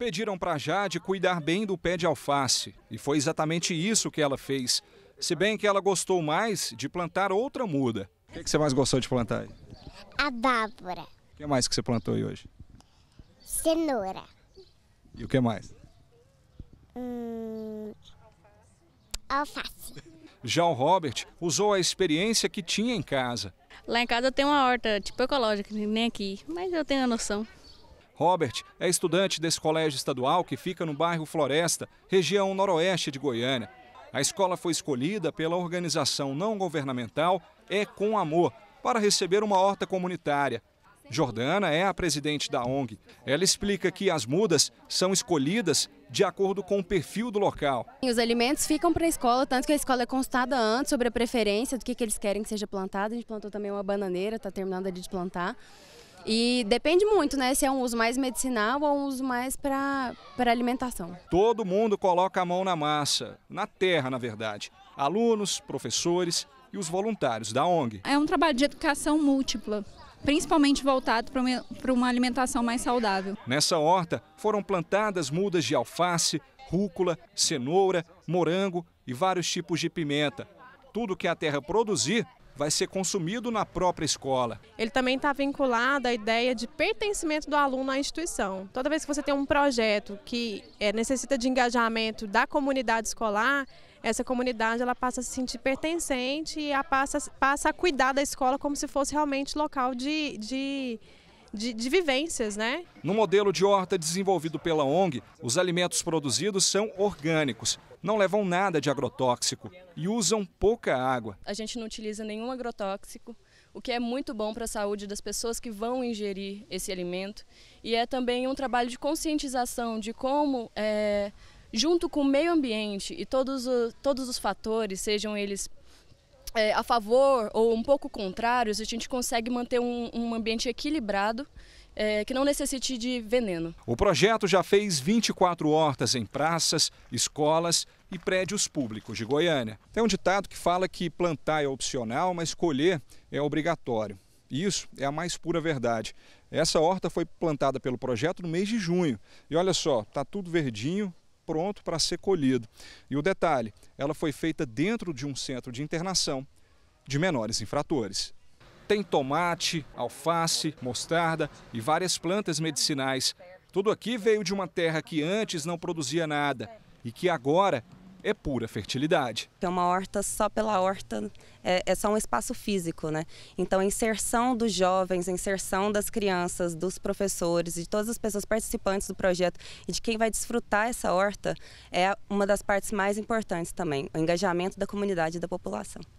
Pediram para Jade cuidar bem do pé de alface, e foi exatamente isso que ela fez. Se bem que ela gostou mais de plantar outra muda. O que, que você mais gostou de plantar? Abóbora. O que mais que você plantou aí hoje? Cenoura. E o que mais? Hum... Alface. Já o Robert usou a experiência que tinha em casa. Lá em casa eu tenho uma horta tipo ecológica, nem aqui, mas eu tenho a noção. Robert é estudante desse colégio estadual que fica no bairro Floresta, região noroeste de Goiânia. A escola foi escolhida pela organização não governamental É Com Amor para receber uma horta comunitária. Jordana é a presidente da ONG. Ela explica que as mudas são escolhidas de acordo com o perfil do local. Os alimentos ficam para a escola, tanto que a escola é consultada antes sobre a preferência do que, que eles querem que seja plantado. A gente plantou também uma bananeira, está terminando ali de plantar. E depende muito, né, se é um uso mais medicinal ou um uso mais para alimentação. Todo mundo coloca a mão na massa, na terra, na verdade. Alunos, professores e os voluntários da ONG. É um trabalho de educação múltipla, principalmente voltado para uma alimentação mais saudável. Nessa horta foram plantadas mudas de alface, rúcula, cenoura, morango e vários tipos de pimenta, tudo que a terra produzir vai ser consumido na própria escola. Ele também está vinculado à ideia de pertencimento do aluno à instituição. Toda vez que você tem um projeto que é, necessita de engajamento da comunidade escolar, essa comunidade ela passa a se sentir pertencente e passa, passa a cuidar da escola como se fosse realmente local de, de de, de vivências, né? No modelo de horta desenvolvido pela ONG, os alimentos produzidos são orgânicos, não levam nada de agrotóxico e usam pouca água. A gente não utiliza nenhum agrotóxico, o que é muito bom para a saúde das pessoas que vão ingerir esse alimento. E é também um trabalho de conscientização de como, é, junto com o meio ambiente e todos os, todos os fatores, sejam eles é, a favor ou um pouco contrários, a gente consegue manter um, um ambiente equilibrado. É, que não necessite de veneno. O projeto já fez 24 hortas em praças, escolas e prédios públicos de Goiânia. Tem um ditado que fala que plantar é opcional, mas colher é obrigatório. E isso é a mais pura verdade. Essa horta foi plantada pelo projeto no mês de junho. E olha só, tá tudo verdinho, pronto para ser colhido. E o detalhe, ela foi feita dentro de um centro de internação de menores infratores. Tem tomate, alface, mostarda e várias plantas medicinais. Tudo aqui veio de uma terra que antes não produzia nada e que agora é pura fertilidade. É uma horta só pela horta, é, é, só um espaço físico, né? Então a inserção dos jovens, a inserção das crianças, dos professores, de todas as pessoas participantes do projeto e de quem vai desfrutar essa horta é uma das partes mais importantes também, o engajamento da comunidade e da população.